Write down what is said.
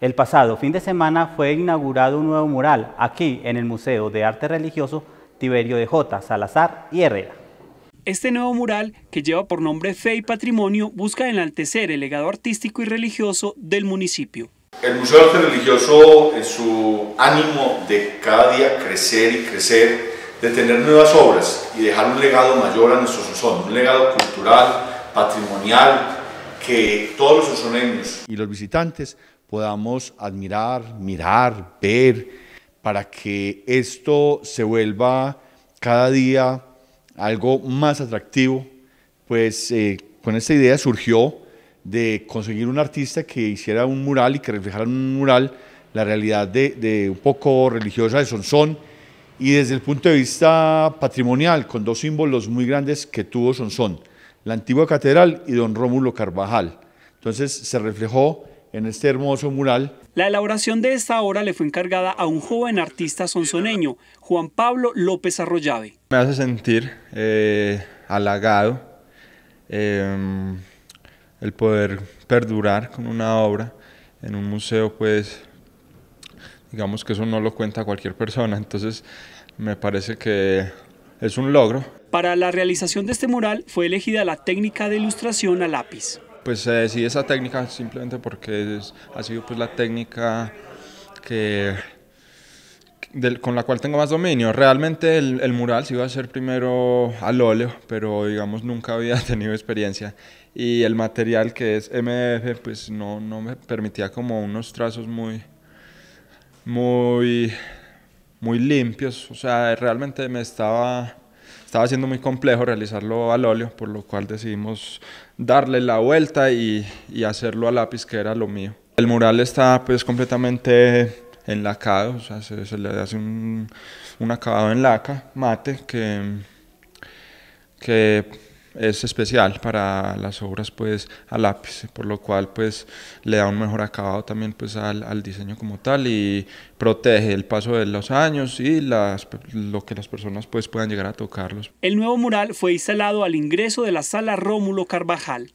El pasado fin de semana fue inaugurado un nuevo mural aquí en el Museo de Arte Religioso Tiberio de J. Salazar y Herrera. Este nuevo mural, que lleva por nombre Fe y Patrimonio, busca enaltecer el legado artístico y religioso del municipio. El Museo de Arte Religioso, en su ánimo de cada día crecer y crecer, de tener nuevas obras y dejar un legado mayor a nuestros son un legado cultural, patrimonial, que todos los sosoneños y los visitantes podamos admirar, mirar, ver, para que esto se vuelva cada día algo más atractivo, pues eh, con esta idea surgió de conseguir un artista que hiciera un mural y que reflejara en un mural la realidad de, un poco religiosa de Sonsón y desde el punto de vista patrimonial con dos símbolos muy grandes que tuvo Sonsón, la antigua catedral y don Rómulo Carvajal. Entonces se reflejó en este hermoso mural. La elaboración de esta obra le fue encargada a un joven artista sonzoneño Juan Pablo López Arroyave. Me hace sentir eh, halagado em, el poder perdurar con una obra en un museo, pues digamos que eso no lo cuenta cualquier persona, entonces me parece que es un logro. Para la realización de este mural fue elegida la técnica de ilustración a lápiz pues eh, se decide esa técnica simplemente porque es, ha sido pues la técnica que con la cual tengo más dominio. Realmente el, mural se iba a hacer primero al óleo, pero digamos nunca había tenido experiencia. Y el material que es MDF, pues no, no me permitía como unos trazos muy, muy, muy limpios. O sea, realmente me estaba estaba siendo muy complejo realizarlo al óleo, por lo cual decidimos darle la vuelta y, hacerlo a lápiz, que era lo mío. El mural está pues completamente enlacado, se, le hace un, acabado en laca, mate, que, que es especial para las obras pues a lápiz, por lo cual pues le da un mejor acabado también pues al, diseño como tal y protege el paso de los años y las, lo que las personas pues puedan llegar a tocarlos. El nuevo mural fue instalado al ingreso de la sala Rómulo Carvajal.